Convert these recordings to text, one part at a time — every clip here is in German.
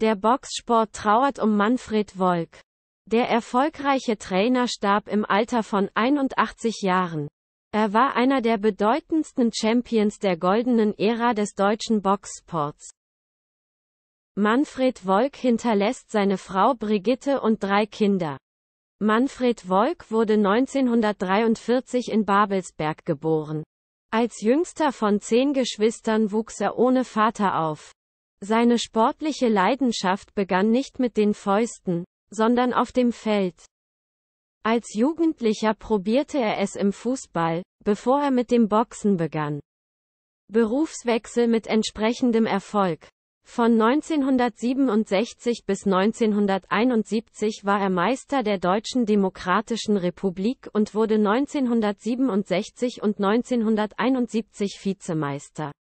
Der Boxsport trauert um Manfred Wolk. Der erfolgreiche Trainer starb im Alter von 81 Jahren. Er war einer der bedeutendsten Champions der goldenen Ära des deutschen Boxsports. Manfred Wolk hinterlässt seine Frau Brigitte und drei Kinder. Manfred Wolk wurde 1943 in Babelsberg geboren. Als jüngster von zehn Geschwistern wuchs er ohne Vater auf. Seine sportliche Leidenschaft begann nicht mit den Fäusten, sondern auf dem Feld. Als Jugendlicher probierte er es im Fußball, bevor er mit dem Boxen begann. Berufswechsel mit entsprechendem Erfolg. Von 1967 bis 1971 war er Meister der Deutschen Demokratischen Republik und wurde 1967 und 1971 Vizemeister.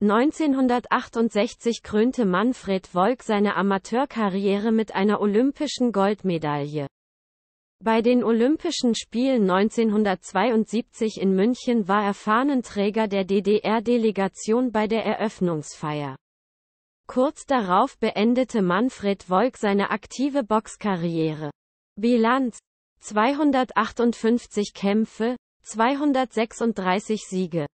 1968 krönte Manfred Wolk seine Amateurkarriere mit einer olympischen Goldmedaille. Bei den Olympischen Spielen 1972 in München war er Fahnenträger der DDR-Delegation bei der Eröffnungsfeier. Kurz darauf beendete Manfred Wolk seine aktive Boxkarriere. Bilanz 258 Kämpfe, 236 Siege.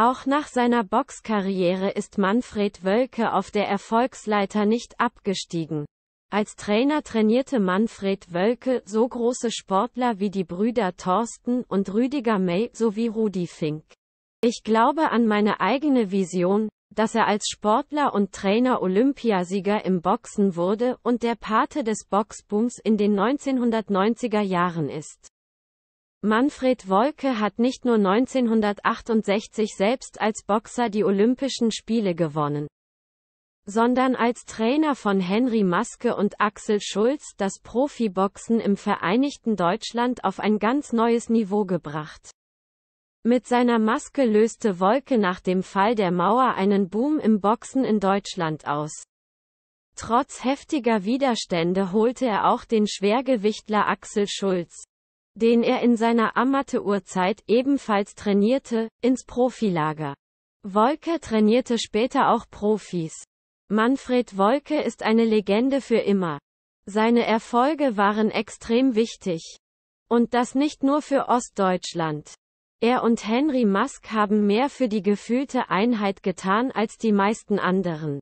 Auch nach seiner Boxkarriere ist Manfred Wölke auf der Erfolgsleiter nicht abgestiegen. Als Trainer trainierte Manfred Wölke so große Sportler wie die Brüder Thorsten und Rüdiger May sowie Rudi Fink. Ich glaube an meine eigene Vision, dass er als Sportler und Trainer Olympiasieger im Boxen wurde und der Pate des Boxbooms in den 1990er Jahren ist. Manfred Wolke hat nicht nur 1968 selbst als Boxer die Olympischen Spiele gewonnen, sondern als Trainer von Henry Maske und Axel Schulz das Profiboxen im Vereinigten Deutschland auf ein ganz neues Niveau gebracht. Mit seiner Maske löste Wolke nach dem Fall der Mauer einen Boom im Boxen in Deutschland aus. Trotz heftiger Widerstände holte er auch den Schwergewichtler Axel Schulz den er in seiner Amateurzeit ebenfalls trainierte, ins Profilager. Wolke trainierte später auch Profis. Manfred Wolke ist eine Legende für immer. Seine Erfolge waren extrem wichtig. Und das nicht nur für Ostdeutschland. Er und Henry Musk haben mehr für die gefühlte Einheit getan als die meisten anderen.